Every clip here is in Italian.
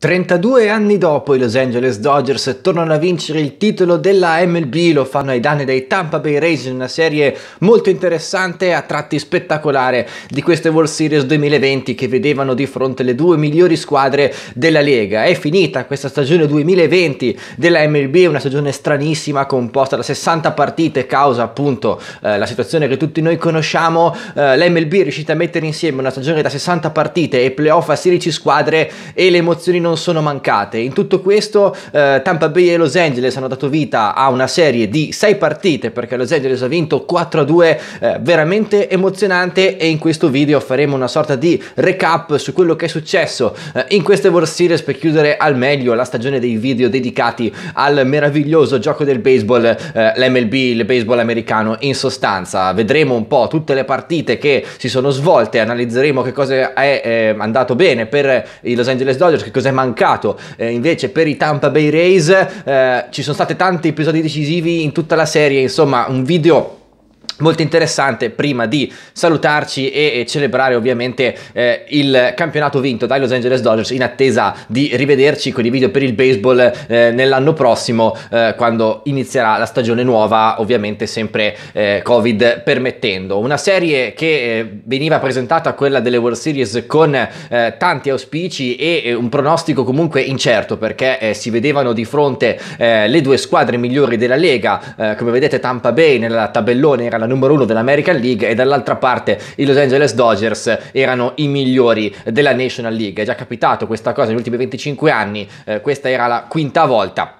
32 anni dopo i Los Angeles Dodgers tornano a vincere il titolo della MLB, lo fanno ai danni dei Tampa Bay Rays in una serie molto interessante e a tratti spettacolare di queste World Series 2020 che vedevano di fronte le due migliori squadre della Lega. È finita questa stagione 2020 della MLB, una stagione stranissima composta da 60 partite causa appunto eh, la situazione che tutti noi conosciamo. Eh, MLB è riuscita a mettere insieme una stagione da 60 partite e playoff a 16 squadre e le emozioni non non sono mancate. In tutto questo eh, Tampa Bay e Los Angeles hanno dato vita a una serie di sei partite perché Los Angeles ha vinto 4-2 a eh, veramente emozionante e in questo video faremo una sorta di recap su quello che è successo eh, in queste World Series per chiudere al meglio la stagione dei video dedicati al meraviglioso gioco del baseball, eh, l'MLB, il baseball americano in sostanza. Vedremo un po' tutte le partite che si sono svolte, analizzeremo che cosa è eh, andato bene per i Los Angeles Dodgers, che cosa è mancato. Eh, invece per i Tampa Bay Rays eh, ci sono stati tanti episodi decisivi in tutta la serie, insomma un video molto interessante prima di salutarci e, celebrare ovviamente eh, il campionato vinto dai Los Angeles Dodgers in attesa di rivederci con i video per il baseball eh, nell'anno prossimo eh, quando inizierà la stagione nuova ovviamente sempre eh, covid permettendo una serie che eh, veniva presentata quella delle World Series con eh, tanti auspici e un pronostico comunque incerto perché si vedevano di fronte le due squadre migliori della Lega come vedete Tampa Bay nella tabellone era la numero uno dell'American League e dall'altra parte i Los Angeles Dodgers erano i migliori della National League. È già capitato questa cosa negli ultimi 25 anni, eh, questa era la quinta volta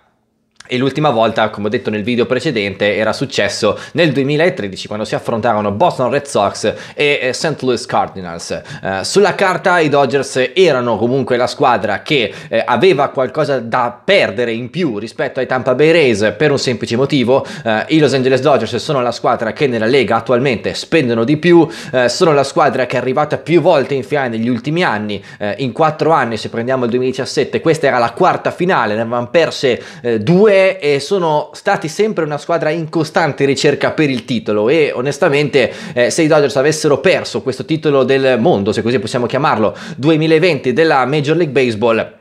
e l'ultima volta, come ho detto nel video precedente, era successo nel 2013 quando si affrontarono Boston Red Sox e eh, St. Louis Cardinals. Eh, sulla carta i Dodgers erano comunque la squadra che eh, aveva qualcosa da perdere in più rispetto ai Tampa Bay Rays per un semplice motivo, eh, i Los Angeles Dodgers sono la squadra che nella Lega attualmente spendono di più, eh, sono la squadra che è arrivata più volte in finale negli ultimi anni, eh, in quattro anni se prendiamo il 2017 questa era la quarta finale, ne avevano perse due perché eh, sono stati sempre una squadra in costante ricerca per il titolo e onestamente eh, se i Dodgers avessero perso questo titolo del mondo, se così possiamo chiamarlo, 2020 della Major League Baseball,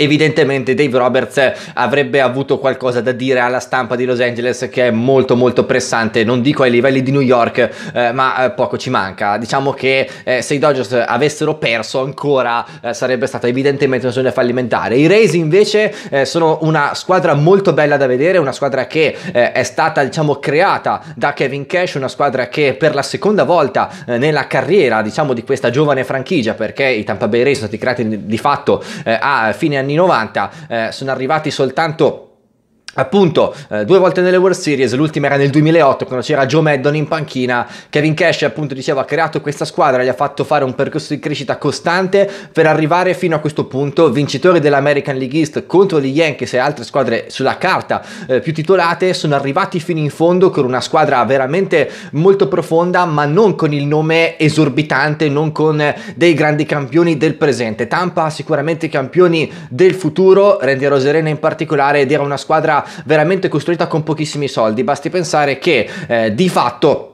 evidentemente Dave Roberts avrebbe avuto qualcosa da dire alla stampa di Los Angeles che è molto molto pressante, non dico ai livelli di New York, eh, ma eh, poco ci manca. Diciamo che eh, se i Dodgers avessero perso ancora eh, sarebbe stata evidentemente una stagione fallimentare. I Rays invece eh, sono una squadra molto bella da vedere, una squadra che eh, è stata diciamo creata da Kevin Cash, una squadra che per la seconda volta nella carriera diciamo di questa giovane franchigia, perché i Tampa Bay Rays sono stati creati di fatto a fine anni anni 90 eh, sono arrivati soltanto Appunto, eh, due volte nelle World Series, l'ultima era nel 2008 quando c'era Joe Maddon in panchina, Kevin Cash appunto dicevo ha creato questa squadra, gli ha fatto fare un percorso di crescita costante per arrivare fino a questo punto, vincitore dell'American League East contro gli Yankees e altre squadre sulla carta eh, più titolate, sono arrivati fino in fondo con una squadra veramente molto profonda ma non con il nome esorbitante, non con dei grandi campioni del presente. Tampa sicuramente campioni del futuro, Randy Roserena in particolare ed era una squadra veramente costruita con pochissimi soldi. Basti pensare che eh, di fatto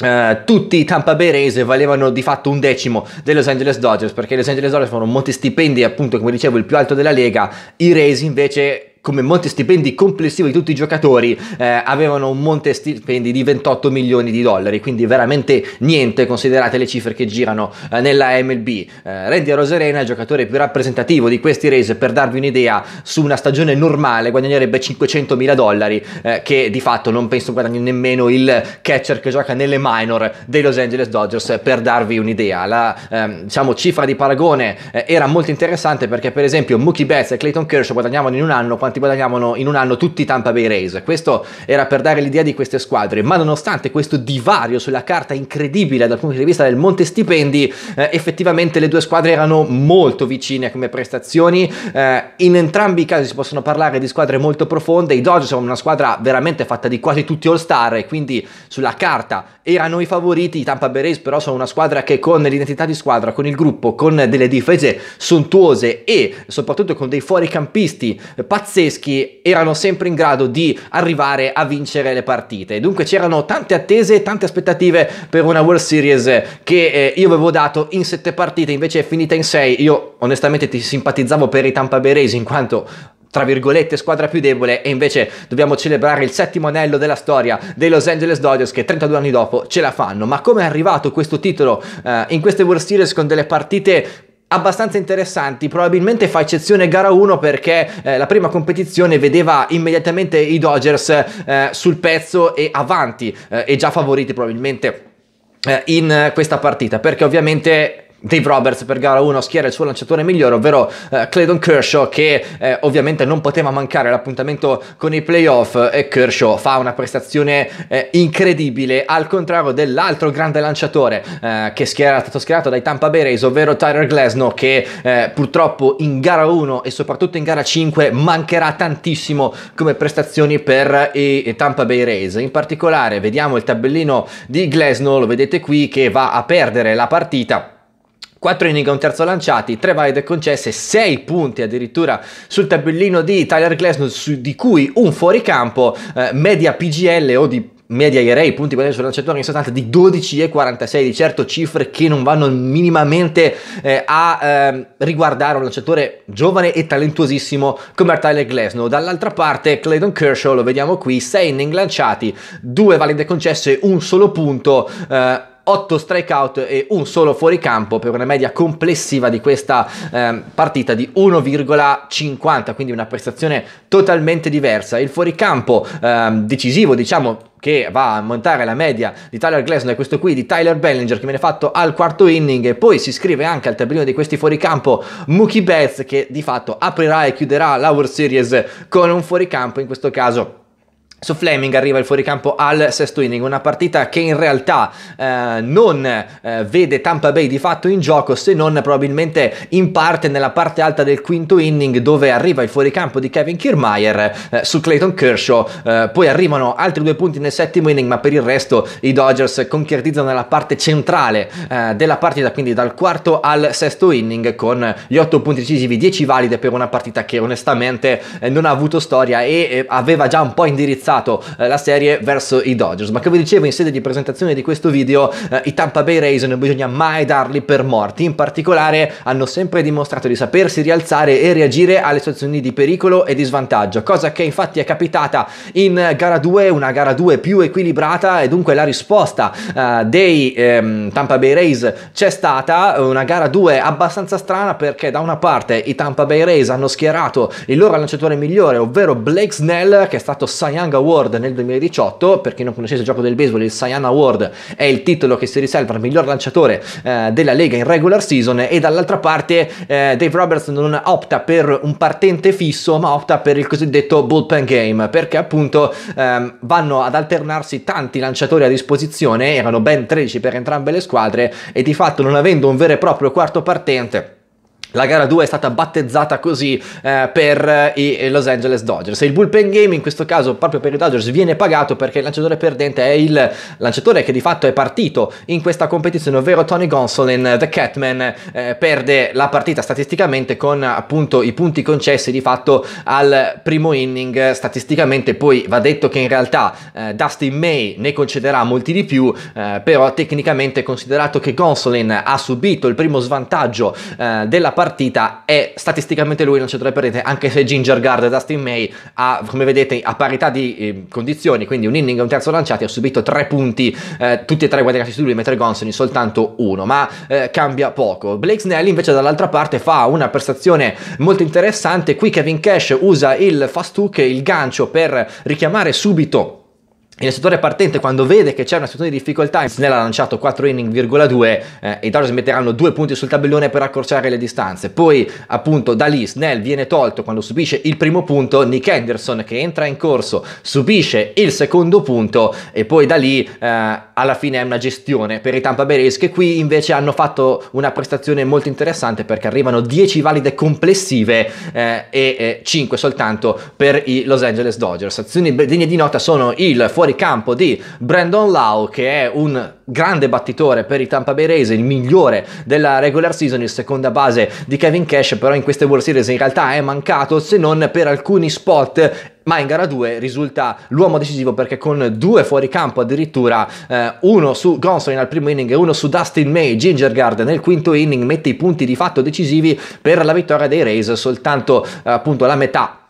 Uh, tutti i Tampa Bay Rays valevano di fatto un decimo dei Los Angeles Dodgers perché i Los Angeles Dodgers furono molti stipendi appunto come dicevo il più alto della lega i Rays invece come monte stipendi complessivo di tutti i giocatori eh, avevano un monte stipendi di 28 milioni di dollari, quindi veramente niente considerate le cifre che girano eh, nella MLB. Eh, Randy Roserena, il giocatore più rappresentativo di questi Rays, per darvi un'idea, su una stagione normale guadagnerebbe 500 mila dollari, eh, che di fatto non penso guadagni nemmeno il catcher che gioca nelle minor dei Los Angeles Dodgers, eh, per darvi un'idea. La ehm, diciamo, cifra di paragone eh, era molto interessante perché per esempio Mookie Betts e Clayton Kershaw guadagnavano in un anno quanti guadagnavano in un anno tutti i Tampa Bay Rays. Questo era per dare l'idea di queste squadre, ma nonostante questo divario sulla carta incredibile dal punto di vista del monte stipendi, eh, effettivamente le due squadre erano molto vicine come prestazioni. Eh, in entrambi i casi si possono parlare di squadre molto profonde. I Dodgers sono una squadra veramente fatta di quasi tutti all-star e quindi sulla carta erano i favoriti. I Tampa Bay Rays però sono una squadra che con l'identità di squadra, con il gruppo, con delle difese sontuose e soprattutto con dei fuoricampisti eh, pazzeschi pazzeschi erano sempre in grado di arrivare a vincere le partite. Dunque c'erano tante attese e tante aspettative per una World Series che eh, io avevo dato in sette partite, invece è finita in sei. Io onestamente ti simpatizzavo per i Tampa Bay Rays in quanto tra virgolette squadra più debole e invece dobbiamo celebrare il settimo anello della storia dei Los Angeles Dodgers che 32 anni dopo ce la fanno ma come è arrivato questo titolo eh, in queste World Series con delle partite abbastanza interessanti, probabilmente fa eccezione gara 1 perché eh, la prima competizione vedeva immediatamente i Dodgers eh, sul pezzo e avanti eh, e già favoriti probabilmente eh, in questa partita perché ovviamente Dave Roberts per gara 1 schiera il suo lanciatore migliore, ovvero eh, Clayton Kershaw, che eh, ovviamente non poteva mancare l'appuntamento con i playoff. E Kershaw fa una prestazione eh, incredibile, al contrario dell'altro grande lanciatore eh, che schiera, è stato schierato dai Tampa Bay Rays, ovvero Tyler Glasnow, che eh, purtroppo in gara 1 e soprattutto in gara 5 mancherà tantissimo come prestazioni per i, i Tampa Bay Rays. In particolare, vediamo il tabellino di Glasnow, lo vedete qui, che va a perdere la partita 4 inning a un terzo lanciati, 3 valide concesse, 6 punti addirittura sul tabellino di Tyler Glasnow, di cui un fuoricampo, eh, media PGL o di media IRA, i punti guadagnati sul lanciatore in sostanza di 12,46, di certo cifre che non vanno minimamente eh, a eh, riguardare un lanciatore giovane e talentuosissimo come Tyler Glasnow. Dall'altra parte Clayton Kershaw, lo vediamo qui, 6 inning lanciati, 2 valide concesse, un solo punto, eh, 8 strikeout e un solo fuoricampo per una media complessiva di questa eh, partita di 1,50, quindi una prestazione totalmente diversa. Il fuoricampo eh, decisivo, diciamo, che va a montare la media di Tyler Glasnow è questo qui di Tyler Bellinger che viene fatto al quarto inning e poi si iscrive anche al tabellino di questi fuoricampo Mookie Betts che di fatto aprirà e chiuderà la World Series con un fuoricampo in questo caso su Fleming arriva il fuoricampo al sesto inning, una partita che in realtà eh, non eh, vede Tampa Bay di fatto in gioco se non probabilmente in parte nella parte alta del quinto inning dove arriva il fuoricampo di Kevin Kiermaier eh, su Clayton Kershaw, eh, poi arrivano altri due punti nel settimo inning ma per il resto i Dodgers concretizzano la parte centrale eh, della partita, quindi dal quarto al sesto inning con gli otto punti decisivi, 10 valide per una partita che onestamente eh, non ha avuto storia e aveva già un po' indirizzato indirizzato eh, la serie verso i Dodgers, ma come dicevo in sede di presentazione di questo video, eh, i Tampa Bay Rays non bisogna mai darli per morti, in particolare hanno sempre dimostrato di sapersi rialzare e reagire alle situazioni di pericolo e di svantaggio, cosa che infatti è capitata in gara 2, una gara 2 più equilibrata e dunque la risposta eh, dei ehm, Tampa Bay Rays c'è stata, una gara 2 abbastanza strana perché da una parte i Tampa Bay Rays hanno schierato il loro lanciatore migliore, ovvero Blake Snell, che è stato Cy Young Award nel 2018, per chi non conoscesse il gioco del baseball, il Cyan Award è il titolo che si riserva al miglior lanciatore eh, della Lega in regular season e dall'altra parte eh, Dave Roberts non opta per un partente fisso ma opta per il cosiddetto bullpen game perché appunto ehm, vanno ad alternarsi tanti lanciatori a disposizione, erano ben 13 per entrambe le squadre e di fatto non avendo un vero e proprio quarto partente la gara 2 è stata battezzata così eh, per eh, i Los Angeles Dodgers. Il bullpen game in questo caso proprio per i Dodgers viene pagato perché il lanciatore perdente è il lanciatore che di fatto è partito in questa competizione, ovvero Tony Gonsolin, The Catman, eh, perde la partita statisticamente con appunto i punti concessi di fatto al primo inning statisticamente. Poi va detto che in realtà eh, Dustin May ne concederà molti di più, eh, però tecnicamente considerato che Gonsolin ha subito il primo svantaggio eh, della partita partita e statisticamente lui non c'è tre parete, anche se Ginger Guard e Dustin May, ha, come vedete, a parità di eh, condizioni, quindi un inning e un terzo lanciati, ha subito tre punti, eh, tutti e tre guadagnati su lui, mentre Gonsolin soltanto uno, ma eh, cambia poco. Blake Snell invece dall'altra parte fa una prestazione molto interessante, qui Kevin Cash usa il fast hook, il gancio per richiamare subito e il settore partente, quando vede che c'è una situazione di difficoltà, Snell ha lanciato 4 inning,2 eh, e i Dodgers metteranno 2 punti sul tabellone per accorciare le distanze. Poi, appunto, da lì Snell viene tolto quando subisce il primo punto. Nick Henderson, che entra in corso, subisce il secondo punto. E poi da lì, eh, alla fine, è una gestione per i Tampa Bay Rays, che qui invece hanno fatto una prestazione molto interessante perché arrivano 10 valide complessive eh, e 5 soltanto per i Los Angeles Dodgers. Azioni degne di nota sono il fuori fuori campo di Brandon Lau che è un grande battitore per i Tampa Bay Rays, il migliore della regular season, il seconda base di Kevin Cash, però in queste World Series in realtà è mancato se non per alcuni spot ma in gara 2 risulta l'uomo decisivo perché con due fuori campo addirittura eh, uno su Gonsolin al primo inning e uno su Dustin May Gingergard nel quinto inning mette i punti di fatto decisivi per la vittoria dei Rays soltanto eh, appunto la metà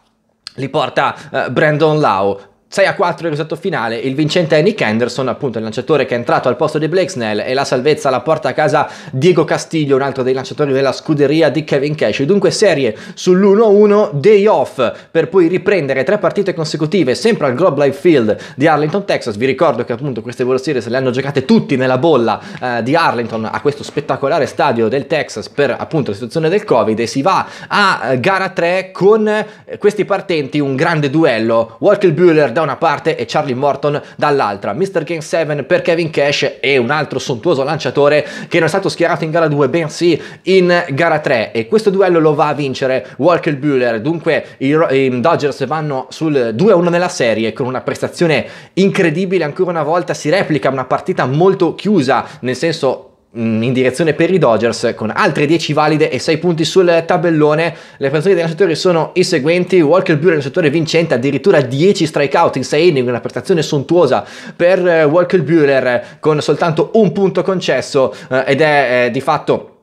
li porta eh, Brandon Lau 6 a 4 il risultato finale, il vincente è Nick Anderson, appunto il lanciatore che è entrato al posto di Blake Snell e la salvezza la porta a casa Diego Castiglio, un altro dei lanciatori della scuderia di Kevin Cash. Dunque serie sull'1-1, day off per poi riprendere tre partite consecutive sempre al Globe Life Field di Arlington, Texas. Vi ricordo che appunto queste World Series le hanno giocate tutti nella bolla eh, di Arlington a questo spettacolare stadio del Texas per appunto la situazione del Covid e si va a eh, gara 3 con eh, questi partenti un grande duello. Walker Bueller da una parte e Charlie Morton dall'altra. Mr. Game 7 per Kevin Cash e un altro sontuoso lanciatore che non è stato schierato in gara 2, bensì in gara 3. E questo duello lo va a vincere Walker Bueller. Dunque i, i Dodgers vanno sul 2-1 nella serie con una prestazione incredibile. Ancora una volta si replica una partita molto chiusa, nel senso Mm, in direzione per i Dodgers con altre 10 valide e 6 punti sul tabellone. Le prestazioni dei lanciatori sono i seguenti: Walker Buehler, settore vincente, addirittura 10 strikeout in 6 inning, una prestazione sontuosa per eh, Walker Buehler con soltanto un punto concesso eh, ed è eh, di fatto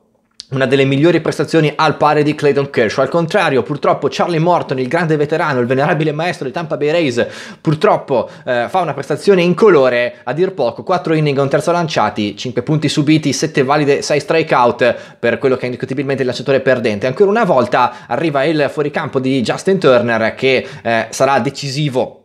una delle migliori prestazioni al pari di Clayton Kershaw. Al contrario, purtroppo Charlie Morton, il grande veterano, il venerabile maestro dei Tampa Bay Rays, purtroppo eh, fa una prestazione incolore, a dir poco, 4 inning, un terzo lanciati, 5 punti subiti, 7 valide, 6 strikeout per quello che è indiscutibilmente il lanciatore perdente. Ancora una volta arriva il fuoricampo di Justin Turner che eh, sarà decisivo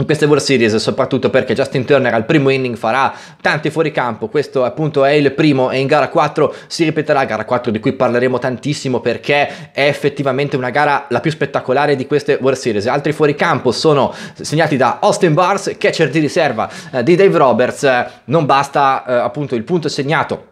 in queste World Series, soprattutto perché Justin Turner al primo inning farà tanti fuoricampo, questo appunto è il primo e in gara 4 si ripeterà, gara 4 di cui parleremo tantissimo perché è effettivamente una gara la più spettacolare di queste World Series. Altri fuoricampo sono segnati da Austin Bars, catcher di riserva eh, di Dave Roberts, non basta eh, appunto il punto segnato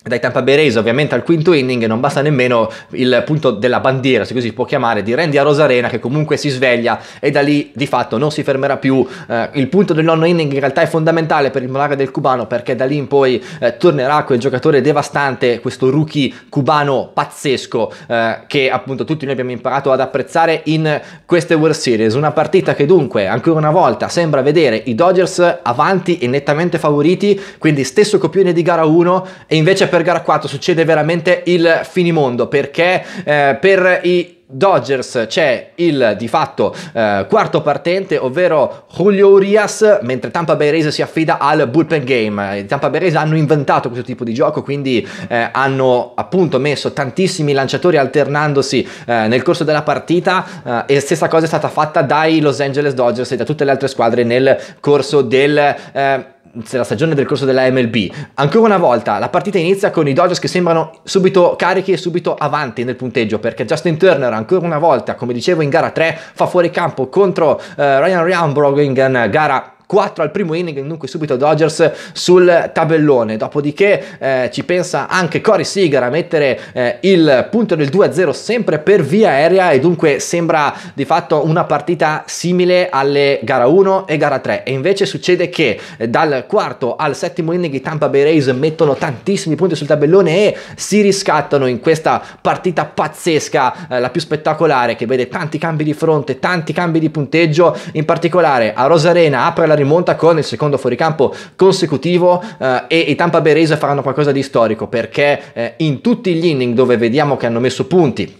dai Tampa Bay Rays ovviamente al quinto inning non basta nemmeno il punto della bandiera se così si può chiamare di Randy a Rosarena che comunque si sveglia e da lì di fatto non si fermerà più eh, il punto del nonno inning in realtà è fondamentale per il morale del cubano perché da lì in poi eh, tornerà quel giocatore devastante questo rookie cubano pazzesco eh, che appunto tutti noi abbiamo imparato ad apprezzare in queste World Series una partita che dunque ancora una volta sembra vedere i Dodgers avanti e nettamente favoriti quindi stesso copione di gara 1 e invece per gara 4 succede veramente il finimondo perché eh, per i Dodgers c'è il di fatto eh, quarto partente, ovvero Julio Urias, mentre Tampa Bay Rays si affida al bullpen game. I Tampa Bay Rays hanno inventato questo tipo di gioco, quindi eh, hanno appunto messo tantissimi lanciatori alternandosi eh, nel corso della partita eh, e stessa cosa è stata fatta dai Los Angeles Dodgers e da tutte le altre squadre nel corso del eh, la stagione del corso della MLB. Ancora una volta la partita inizia con i Dodgers che sembrano subito carichi e subito avanti nel punteggio perché Justin Turner ancora una volta, come dicevo in gara 3, fa fuori campo contro eh, Ryan Ryan in gara 4 al primo inning, dunque subito Dodgers sul tabellone. Dopodiché eh, ci pensa anche Cory Seager a mettere eh, il punto del 2-0 sempre per via aerea e dunque sembra di fatto una partita simile alle gara 1 e gara 3. E invece succede che eh, dal quarto al settimo inning i Tampa Bay Rays mettono tantissimi punti sul tabellone e si riscattano in questa partita pazzesca, eh, la più spettacolare che vede tanti cambi di fronte, tanti cambi di punteggio, in particolare a Rosa Arena apre la rimonta con il secondo fuoricampo consecutivo eh, e i Tampa Bay Rays faranno qualcosa di storico perché eh, in tutti gli inning dove vediamo che hanno messo punti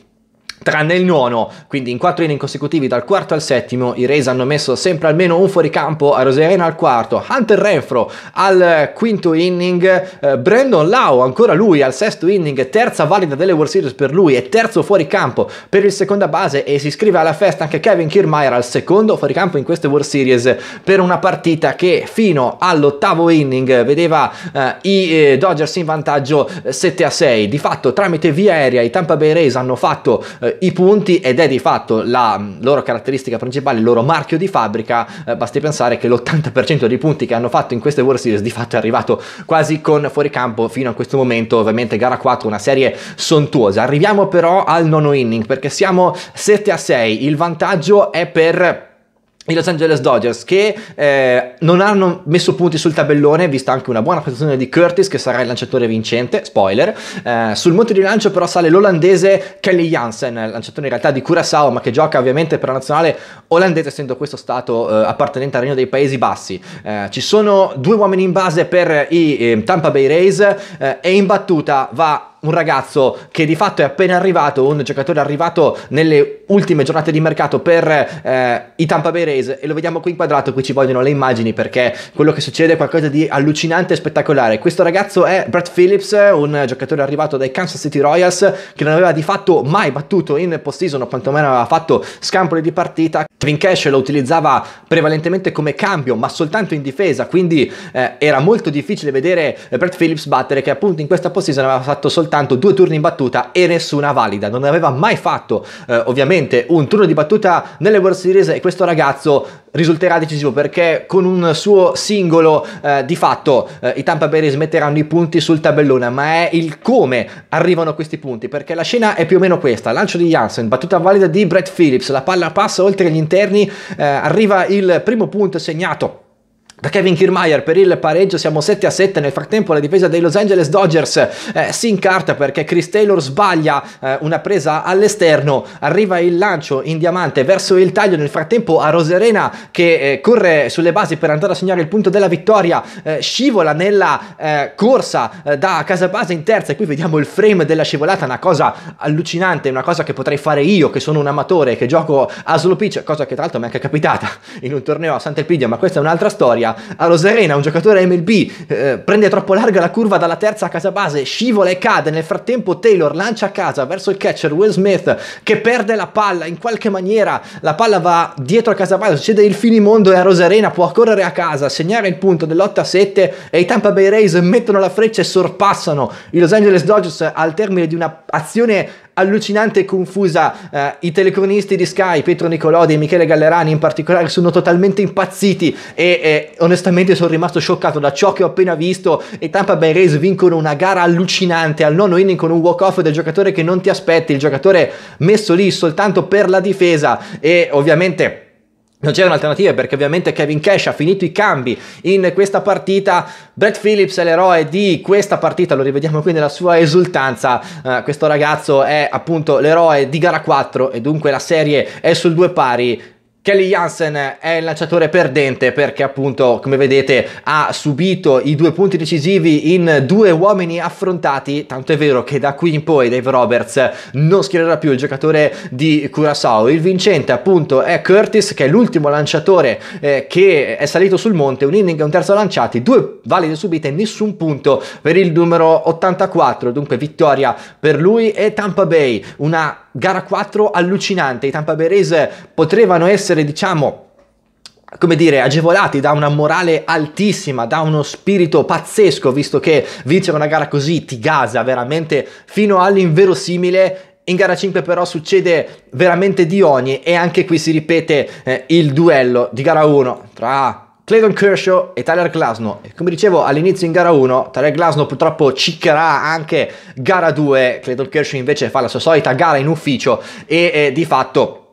tranne il nono. Quindi in quattro inning consecutivi dal quarto al settimo i Rays hanno messo sempre almeno un fuoricampo a Roserena al quarto, Hunter Renfro al quinto inning, eh, Brandon Lau ancora lui al sesto inning, terza valida delle World Series per lui e terzo fuoricampo per il seconda base e si iscrive alla festa anche Kevin Kiermaier al secondo fuoricampo in queste World Series per una partita che fino all'ottavo inning vedeva eh, i eh, Dodgers in vantaggio 7 eh, a 6. Di fatto tramite via aerea i Tampa Bay Rays hanno fatto eh, i punti ed è di fatto la loro caratteristica principale, il loro marchio di fabbrica, eh, basti pensare che l'80% dei punti che hanno fatto in queste World Series di fatto è arrivato quasi con fuoricampo fino a questo momento, ovviamente gara 4, una serie sontuosa. Arriviamo però al nono inning perché siamo 7 a 6, il vantaggio è per i Los Angeles Dodgers che eh, non hanno messo punti sul tabellone, vista anche una buona prestazione di Curtis che sarà il lanciatore vincente, spoiler. Eh, sul monte di lancio però sale l'olandese Kelly Jansen, lanciatore in realtà di Curaçao ma che gioca ovviamente per la nazionale olandese essendo questo stato eh, appartenente al Regno dei Paesi Bassi. Eh, ci sono due uomini in base per i eh, Tampa Bay Rays eh, e in battuta va un ragazzo che di fatto è appena arrivato, un giocatore arrivato nelle ultime giornate di mercato per eh, i Tampa Bay Rays e lo vediamo qui inquadrato, qui ci vogliono le immagini perché quello che succede è qualcosa di allucinante e spettacolare. Questo ragazzo è Brett Phillips, un giocatore arrivato dai Kansas City Royals che non aveva di fatto mai battuto in postseason o quantomeno aveva fatto scampoli di partita. Kevin Cash lo utilizzava prevalentemente come cambio ma soltanto in difesa, quindi eh, era molto difficile vedere Brett Phillips battere che appunto in questa postseason aveva fatto soltanto soltanto due turni in battuta e nessuna valida. Non aveva mai fatto eh, ovviamente un turno di battuta nelle World Series e questo ragazzo risulterà decisivo perché con un suo singolo eh, di fatto eh, i Tampa Bay smetteranno i punti sul tabellone, ma è il come arrivano questi punti, perché la scena è più o meno questa, lancio di Janssen, battuta valida di Brett Phillips, la palla passa oltre gli interni, eh, arriva il primo punto segnato da Kevin Kiermaier per il pareggio siamo 7 a 7, nel frattempo la difesa dei Los Angeles Dodgers eh, si incarta perché Chris Taylor sbaglia eh, una presa all'esterno, arriva il lancio in diamante verso il taglio, nel frattempo a Roserena che eh, corre sulle basi per andare a segnare il punto della vittoria, eh, scivola nella eh, corsa eh, da casa base in terza e qui vediamo il frame della scivolata, una cosa allucinante, una cosa che potrei fare io che sono un amatore, che gioco a slow pitch, cosa che tra l'altro mi è anche capitata in un torneo a Sant'Elpidio, ma questa è un'altra storia storia. A Rosarena un giocatore MLB eh, prende troppo larga la curva dalla terza a casa base, scivola e cade. Nel frattempo Taylor lancia a casa verso il catcher Will Smith che perde la palla in qualche maniera. La palla va dietro a casa base, succede il finimondo e a Rosarena può correre a casa, segnare il punto dell'8-7 e i Tampa Bay Rays mettono la freccia e sorpassano i Los Angeles Dodgers al termine di un'azione allucinante e confusa. Eh, I telecronisti di Sky, Pietro Nicolodi e Michele Gallerani in particolare, sono totalmente impazziti e eh, onestamente sono rimasto scioccato da ciò che ho appena visto e Tampa Bay Rays vincono una gara allucinante al nono inning con un walk-off del giocatore che non ti aspetti, il giocatore messo lì soltanto per la difesa e ovviamente non c'erano alternative perché ovviamente Kevin Cash ha finito i cambi in questa partita. Brett Phillips è l'eroe di questa partita, lo rivediamo qui nella sua esultanza. Uh, questo ragazzo è appunto l'eroe di gara 4 e dunque la serie è sul due pari. Kelly Jansen è il lanciatore perdente perché appunto come vedete ha subito i due punti decisivi in due uomini affrontati tanto è vero che da qui in poi Dave Roberts non schiererà più il giocatore di Curaçao il vincente appunto è Curtis che è l'ultimo lanciatore eh, che è salito sul monte un inning e un terzo lanciati due valide subite nessun punto per il numero 84 dunque vittoria per lui e Tampa Bay una gara 4 allucinante, i Tampa Bay Rays potevano essere, diciamo, come dire, agevolati da una morale altissima, da uno spirito pazzesco, visto che vincere una gara così ti gasa veramente fino all'inverosimile in gara 5 però succede veramente di ogni e anche qui si ripete eh, il duello di gara 1 tra Clayton Kershaw e Tyler Glasno. Come dicevo all'inizio in gara 1, Tyler Glasno purtroppo ciccherà anche gara 2, Clayton Kershaw invece fa la sua solita gara in ufficio e eh, di fatto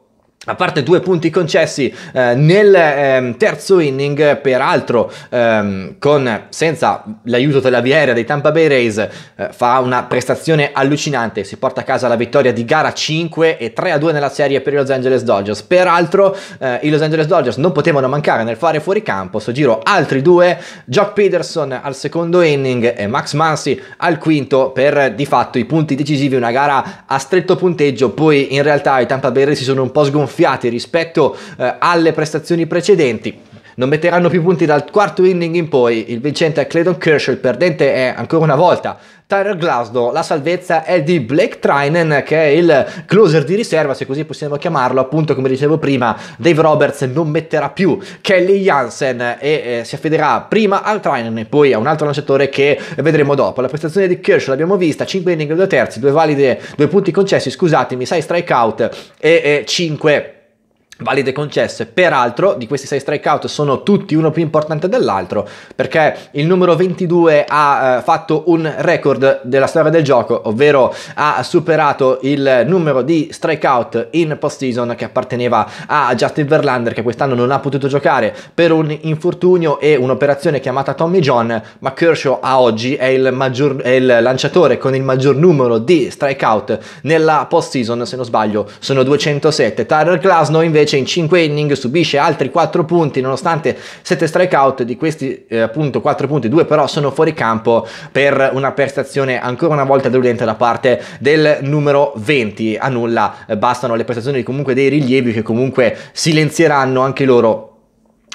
a parte due punti concessi eh, nel ehm, terzo inning, peraltro ehm, con, senza l'aiuto della viaria dei Tampa Bay Rays, eh, fa una prestazione allucinante, si porta a casa la vittoria di gara 5 e 3 a 2 nella serie per i Los Angeles Dodgers. Peraltro eh, i Los Angeles Dodgers non potevano mancare nel fare fuori campo, sto giro altri due, Jock Peterson al secondo inning e Max Mansi al quinto per di fatto i punti decisivi, una gara a stretto punteggio, poi in realtà i Tampa Bay Rays si sono un po' sgonfiati raddoppiati rispetto eh, alle prestazioni precedenti. Non metteranno più punti dal quarto inning in poi. Il vincente è Clayton Kershaw, il perdente è ancora una volta Tyler Glasdow, la salvezza è di Blake Trainen che è il closer di riserva, se così possiamo chiamarlo, appunto come dicevo prima, Dave Roberts non metterà più Kelly Jansen e eh, si affiderà prima al Trainen e poi a un altro lanciatore che vedremo dopo. La prestazione di Kirsch l'abbiamo vista, 5 inning, 2 terzi, 2 valide, 2 punti concessi, scusatemi, 6 strikeout e 5 eh, valide concesse. Peraltro, di questi 6 strikeout sono tutti uno più importante dell'altro, perché il numero 22 ha eh, fatto un record della storia del gioco, ovvero ha superato il numero di strikeout in postseason che apparteneva a Justin Verlander che quest'anno non ha potuto giocare per un infortunio e un'operazione chiamata Tommy John, ma Kershaw a oggi è il, maggior, è il lanciatore con il maggior numero di strikeout nella postseason, se non sbaglio, sono 207. Tyler Glasnow invece invece in 5 inning subisce altri 4 punti nonostante 7 strikeout di questi eh, appunto 4 punti 2 però sono fuori campo per una prestazione ancora una volta deludente da parte del numero 20 a nulla eh, bastano le prestazioni comunque dei rilievi che comunque silenzieranno anche loro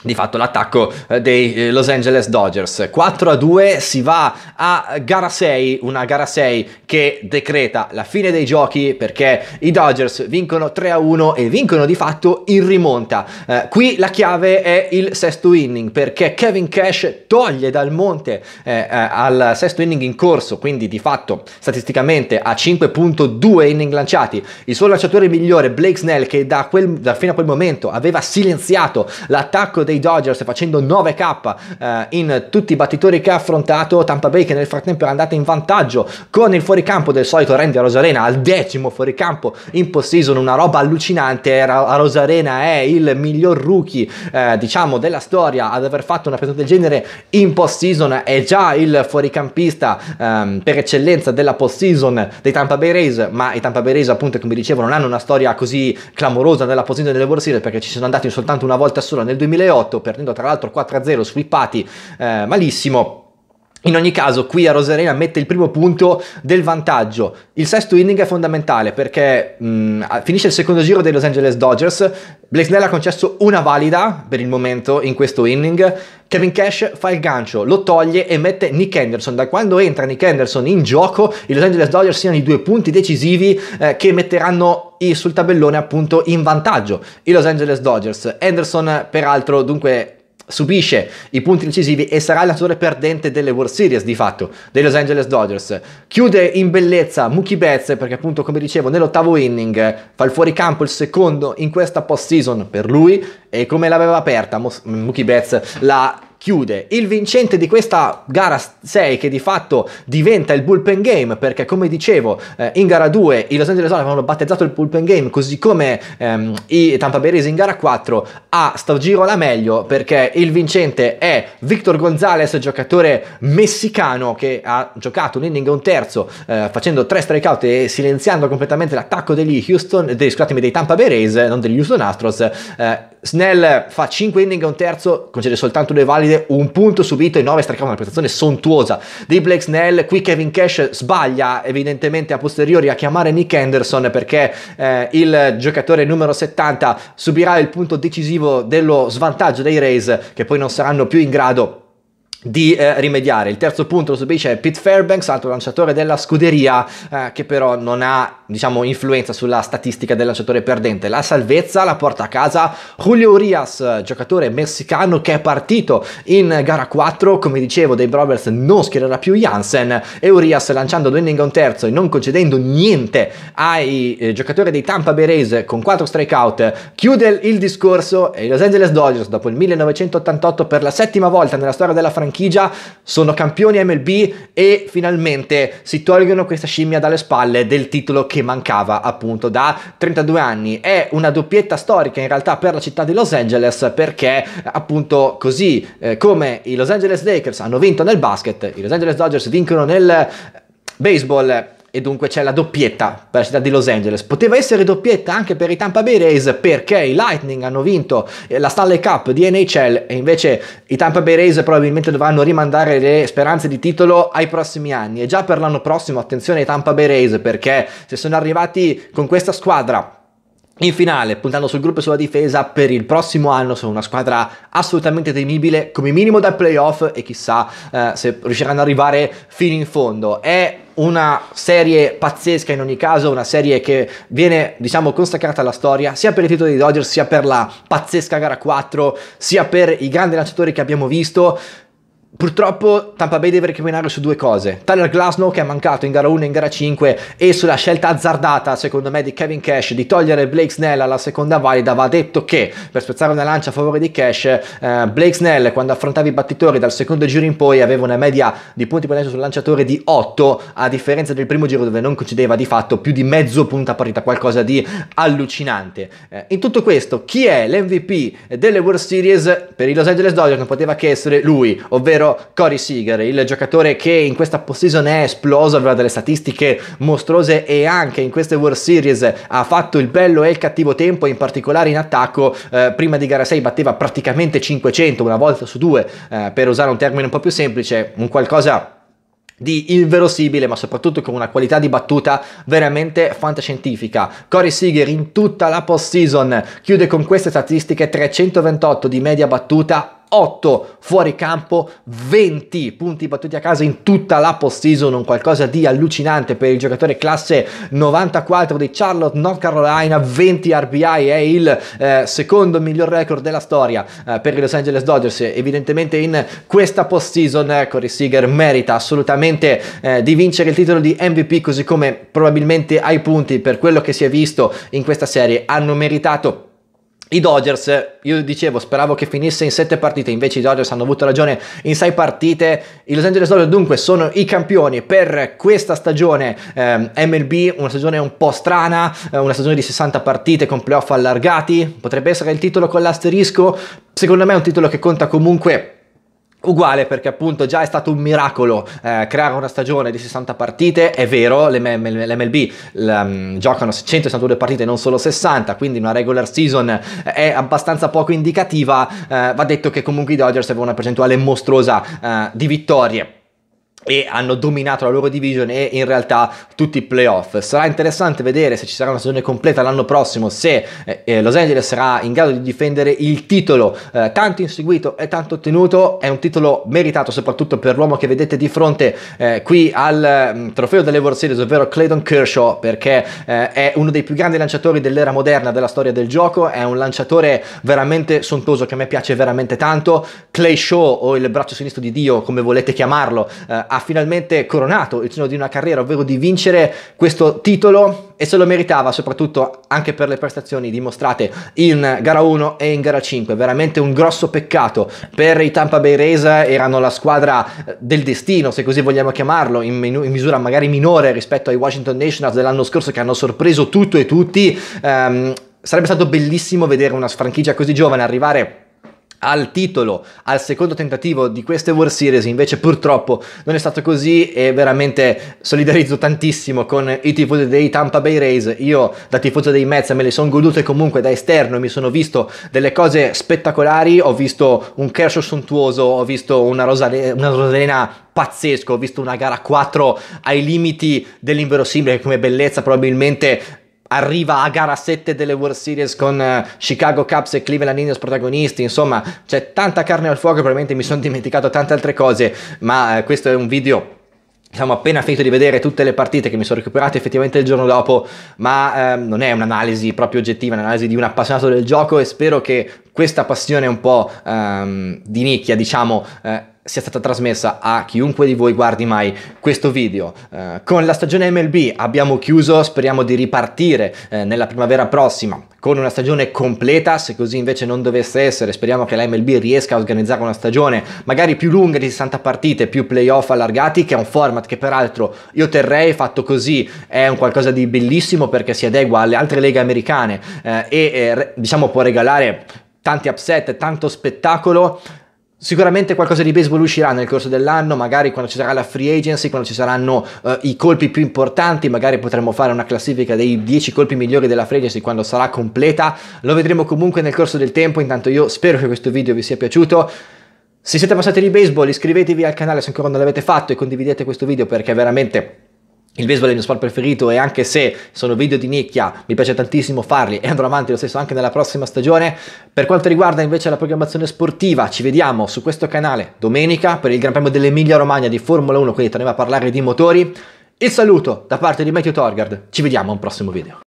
di fatto l'attacco eh, dei eh, Los Angeles Dodgers 4 a 2 si va a gara 6 una gara 6 che decreta la fine dei giochi perché i Dodgers vincono 3 a 1 e vincono di fatto in rimonta eh, qui la chiave è il sesto inning perché Kevin Cash toglie dal monte eh, eh, al sesto inning in corso quindi di fatto statisticamente a 5.2 inning lanciati il suo lanciatore migliore Blake Snell che da quel, da fino a quel momento aveva silenziato l'attacco dei Dodgers facendo 9K eh, in tutti i battitori che ha affrontato Tampa Bay che nel frattempo è andata in vantaggio con il fuoricampo del solito Randy Rosarena al decimo fuoricampo in post-season una roba allucinante Rosarena è il miglior rookie eh, diciamo della storia ad aver fatto una presenza del genere in post-season è già il fuoricampista ehm, per eccellenza della post-season dei Tampa Bay Rays ma i Tampa Bay Rays appunto come dicevo non hanno una storia così clamorosa nella post-season delle World Series perché ci sono andati soltanto una volta sola nel 2008 8, perdendo tra l'altro 4-0 sweepati eh, malissimo in ogni caso, qui a Roserena mette il primo punto del vantaggio. Il sesto inning è fondamentale perché mh, mm, finisce il secondo giro dei Los Angeles Dodgers. Blake Snell ha concesso una valida per il momento in questo inning. Kevin Cash fa il gancio, lo toglie e mette Nick Henderson. Da quando entra Nick Henderson in gioco, i Los Angeles Dodgers siano i due punti decisivi eh, che metteranno sul tabellone appunto in vantaggio i Los Angeles Dodgers. Henderson, peraltro dunque subisce i punti decisivi e sarà l'allenatore perdente delle World Series di fatto, dei Los Angeles Dodgers. Chiude in bellezza Mookie Betts perché appunto come dicevo nell'ottavo inning fa il fuoricampo, il secondo in questa post season per lui e come l'aveva aperta Mookie Betts la chiude. Il vincente di questa gara 6 che di fatto diventa il bullpen game perché come dicevo eh, in gara 2 i Los Angeles Rams avevano battezzato il bullpen game così come ehm, i Tampa Bay Rays in gara 4 a sto giro la meglio perché il vincente è Victor Gonzalez giocatore messicano che ha giocato un inning e un terzo eh, facendo tre strikeout e silenziando completamente l'attacco degli Houston dei, scusatemi, dei Tampa Bay Rays eh, non degli Houston Astros eh, Snell fa 5 inning e un terzo concede soltanto due valide improbabile, un punto subito e 9 strikeout, una prestazione sontuosa di Blake Snell, qui Kevin Cash sbaglia evidentemente a posteriori a chiamare Nick Anderson perché eh, il giocatore numero 70 subirà il punto decisivo dello svantaggio dei Rays che poi non saranno più in grado di eh, rimediare. Il terzo punto lo subisce Pete Fairbanks, altro lanciatore della scuderia, eh, che però non ha diciamo, influenza sulla statistica del lanciatore perdente. La salvezza la porta a casa Julio Urias, giocatore messicano che è partito in gara 4. Come dicevo, dei Brothers non schiererà più Jansen e Urias lanciando due inning a un terzo e non concedendo niente ai eh, giocatori dei Tampa Bay Rays con 4 strikeout chiude il discorso e i Los Angeles Dodgers dopo il 1988 per la settima volta nella storia della franchigia franchigia, sono campioni MLB e finalmente si tolgono questa scimmia dalle spalle del titolo che mancava appunto da 32 anni. È una doppietta storica in realtà per la città di Los Angeles perché appunto così eh, come i Los Angeles Lakers hanno vinto nel basket, i Los Angeles Dodgers vincono nel eh, baseball e dunque c'è la doppietta per la città di Los Angeles. Poteva essere doppietta anche per i Tampa Bay Rays perché i Lightning hanno vinto eh, la Stanley Cup di NHL e invece i Tampa Bay Rays probabilmente dovranno rimandare le speranze di titolo ai prossimi anni e già per l'anno prossimo attenzione ai Tampa Bay Rays perché se sono arrivati con questa squadra in finale, puntando sul gruppo e sulla difesa, per il prossimo anno sono una squadra assolutamente temibile, come minimo dal playoff e chissà eh, se riusciranno ad arrivare fino in fondo. È una serie pazzesca in ogni caso, una serie che viene diciamo consacrata alla storia sia per il titolo dei Dodgers, sia per la pazzesca gara 4, sia per i grandi lanciatori che abbiamo visto Purtroppo Tampa Bay deve recriminare su due cose. Tyler Glasnow che è mancato in gara 1 e in gara 5 e sulla scelta azzardata, secondo me, di Kevin Cash di togliere Blake Snell alla seconda valida va detto che, per spezzare una lancia a favore di Cash, eh, Blake Snell quando affrontava i battitori dal secondo giro in poi aveva una media di punti guadagnati sul lanciatore di 8, a differenza del primo giro dove non concedeva di fatto più di mezzo punta partita, qualcosa di allucinante. Eh, in tutto questo, chi è l'MVP delle World Series per i Los Angeles Dodgers non poteva che essere lui, ovvero ovvero Cory Seager, il giocatore che in questa postseason è esploso, aveva delle statistiche mostruose e anche in queste World Series ha fatto il bello e il cattivo tempo, in particolare in attacco, eh, prima di gara 6 batteva praticamente 500, una volta su due, eh, per usare un termine un po' più semplice, un qualcosa di inverosibile, ma soprattutto con una qualità di battuta veramente fantascientifica. Corey Seager in tutta la postseason chiude con queste statistiche 328 di media battuta 8 fuori campo, 20 punti battuti a casa in tutta la postseason, un qualcosa di allucinante per il giocatore classe 94 di Charlotte, North Carolina, 20 RBI è il eh, secondo miglior record della storia eh, per i Los Angeles Dodgers, evidentemente in questa postseason eh, Corey Seager merita assolutamente eh, di vincere il titolo di MVP così come probabilmente ai punti per quello che si è visto in questa serie hanno meritato i Dodgers, io dicevo, speravo che finisse in sette partite, invece i Dodgers hanno avuto ragione in sei partite. I Los Angeles Dodgers dunque sono i campioni per questa stagione ehm, MLB, una stagione un po' strana, eh, una stagione di 60 partite con playoff allargati. Potrebbe essere il titolo con l'asterisco, secondo me è un titolo che conta comunque Uguale perché appunto già è stato un miracolo eh, creare una stagione di 60 partite, è vero, l'MLB um, mm, giocano 162 partite, non solo 60, quindi una regular season eh, è abbastanza poco indicativa, eh, va detto che comunque i Dodgers avevano una percentuale mostruosa eh, di vittorie e hanno dominato la loro division e in realtà tutti i playoff. Sarà interessante vedere se ci sarà una stagione completa l'anno prossimo, se eh, eh, Los Angeles sarà in grado di difendere il titolo eh, tanto inseguito e tanto ottenuto, è un titolo meritato soprattutto per l'uomo che vedete di fronte eh, qui al mh, mm, trofeo delle World Series, ovvero Clayton Kershaw, perché eh, è uno dei più grandi lanciatori dell'era moderna della storia del gioco, è un lanciatore veramente sontuoso che a me piace veramente tanto, Clay Shaw o il braccio sinistro di Dio, come volete chiamarlo, eh, ha finalmente coronato il sogno di una carriera, ovvero di vincere questo titolo e se lo meritava soprattutto anche per le prestazioni dimostrate in gara 1 e in gara 5. Veramente un grosso peccato per i Tampa Bay Rays, erano la squadra eh, del destino, se così vogliamo chiamarlo, in, menu- in misura magari minore rispetto ai Washington Nationals dell'anno scorso che hanno sorpreso tutto e tutti. Um, sarebbe stato bellissimo vedere una franchigia così giovane arrivare al titolo al secondo tentativo di queste World Series invece purtroppo non è stato così e veramente solidarizzo tantissimo con i tifosi dei Tampa Bay Rays io da tifoso dei Mets me le sono godute comunque da esterno mi sono visto delle cose spettacolari ho visto un Kershaw sontuoso ho visto una, rosale- una rosalena pazzesco, ho visto una gara 4 ai limiti dell'inverosimile come bellezza probabilmente arriva a gara 7 delle World Series con eh, Chicago Cubs e Cleveland Indians protagonisti, insomma c'è tanta carne al fuoco, probabilmente mi sono dimenticato tante altre cose, ma eh, questo è un video Diciamo appena finito di vedere tutte le partite che mi sono recuperate effettivamente il giorno dopo, ma ehm, non è un'analisi proprio oggettiva, è un'analisi di un appassionato del gioco e spero che questa passione un po' ehm, di nicchia, diciamo, eh, sia stata trasmessa a chiunque di voi guardi mai questo video. Eh, con la stagione MLB abbiamo chiuso, speriamo di ripartire eh, nella primavera prossima con una stagione completa, se così invece non dovesse essere, speriamo che la MLB riesca a organizzare una stagione magari più lunga di 60 partite, più playoff allargati, che è un format che peraltro io terrei fatto così, è un qualcosa di bellissimo perché si adegua alle altre leghe americane eh, e eh, diciamo può regalare tanti upset, tanto spettacolo Sicuramente qualcosa di baseball uscirà nel corso dell'anno, magari quando ci sarà la free agency, quando ci saranno uh, i colpi più importanti, magari potremo fare una classifica dei 10 colpi migliori della free agency quando sarà completa, lo vedremo comunque nel corso del tempo, intanto io spero che questo video vi sia piaciuto. Se siete passati di baseball iscrivetevi al canale se ancora non l'avete fatto e condividete questo video perché veramente il baseball è il mio sport preferito e anche se sono video di nicchia mi piace tantissimo farli e andrò avanti lo stesso anche nella prossima stagione. Per quanto riguarda invece la programmazione sportiva ci vediamo su questo canale domenica per il Gran Premio dell'Emilia Romagna di Formula 1 quindi torniamo a parlare di motori. Il saluto da parte di Matthew Torgard, ci vediamo a un prossimo video.